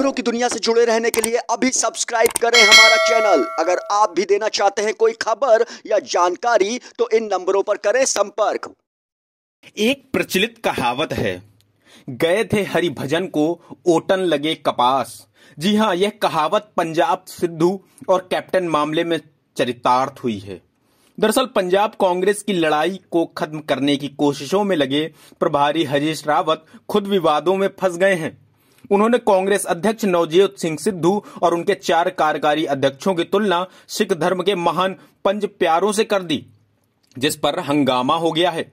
खबरों की दुनिया से जुड़े रहने के लिए अभी सब्सक्राइब करें हमारा चैनल अगर आप भी देना चाहते हैं कोई खबर या जानकारी तो इन नंबरों पर करें संपर्क एक प्रचलित कहावत है गए थे हरि भजन को ओटन लगे कपास जी हाँ यह कहावत पंजाब सिद्धू और कैप्टन मामले में चरितार्थ हुई है दरअसल पंजाब कांग्रेस की लड़ाई को खत्म करने की कोशिशों में लगे प्रभारी हरीश रावत खुद विवादों में फंस गए हैं उन्होंने कांग्रेस अध्यक्ष नवजोत सिंह सिद्धू और उनके चार कार्यकारी अध्यक्षों की तुलना सिख धर्म के महान पंज प्यारों से कर दी जिस पर हंगामा हो गया है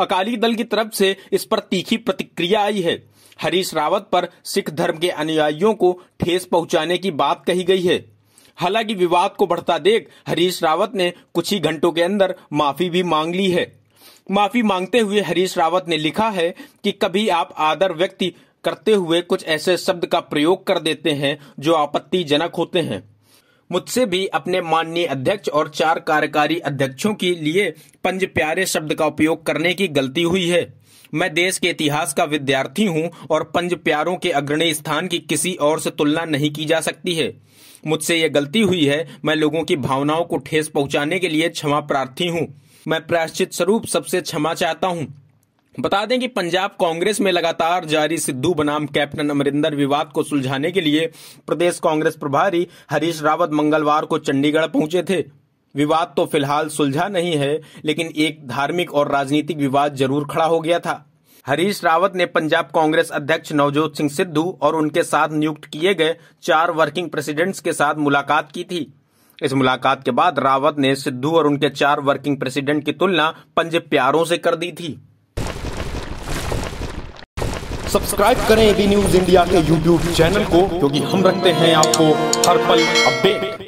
अकाली दल की तरफ से इस पर तीखी प्रतिक्रिया आई है हरीश रावत पर सिख धर्म के अनुयायियों को ठेस पहुंचाने की बात कही गई है हालांकि विवाद को बढ़ता देख हरीश रावत ने कुछ ही घंटों के अंदर माफी भी मांग ली है माफी मांगते हुए हरीश रावत ने लिखा है कि कभी आप आदर व्यक्ति करते हुए कुछ ऐसे शब्द का प्रयोग कर देते हैं जो आपत्तिजनक होते हैं मुझसे भी अपने माननीय अध्यक्ष और चार कार्यकारी अध्यक्षों के लिए पंज प्यारे शब्द का उपयोग करने की गलती हुई है मैं देश के इतिहास का विद्यार्थी हूं और पंज प्यारों के अग्रणी स्थान की किसी और से तुलना नहीं की जा सकती है मुझसे यह गलती हुई है मैं लोगों की भावनाओं को ठेस पहुंचाने के लिए क्षमा प्रार्थी हूं मैं प्रायश्चित स्वरूप सबसे क्षमा चाहता हूँ बता दें कि पंजाब कांग्रेस में लगातार जारी सिद्धू बनाम कैप्टन अमरिंदर विवाद को सुलझाने के लिए प्रदेश कांग्रेस प्रभारी हरीश रावत मंगलवार को चंडीगढ़ पहुंचे थे विवाद तो फिलहाल सुलझा नहीं है लेकिन एक धार्मिक और राजनीतिक विवाद जरूर खड़ा हो गया था हरीश रावत ने पंजाब कांग्रेस अध्यक्ष नवजोत सिंह सिद्धू और उनके साथ नियुक्त किए गए चार वर्किंग प्रेसिडेंट्स के साथ मुलाकात की थी इस मुलाकात के बाद रावत ने सिद्धू और उनके चार वर्किंग प्रेसिडेंट की तुलना पंजे प्यारों से कर दी थी सब्सक्राइब करें एबी न्यूज इंडिया के यूट्यूब चैनल को क्योंकि हम रखते हैं आपको हर पल अपडेट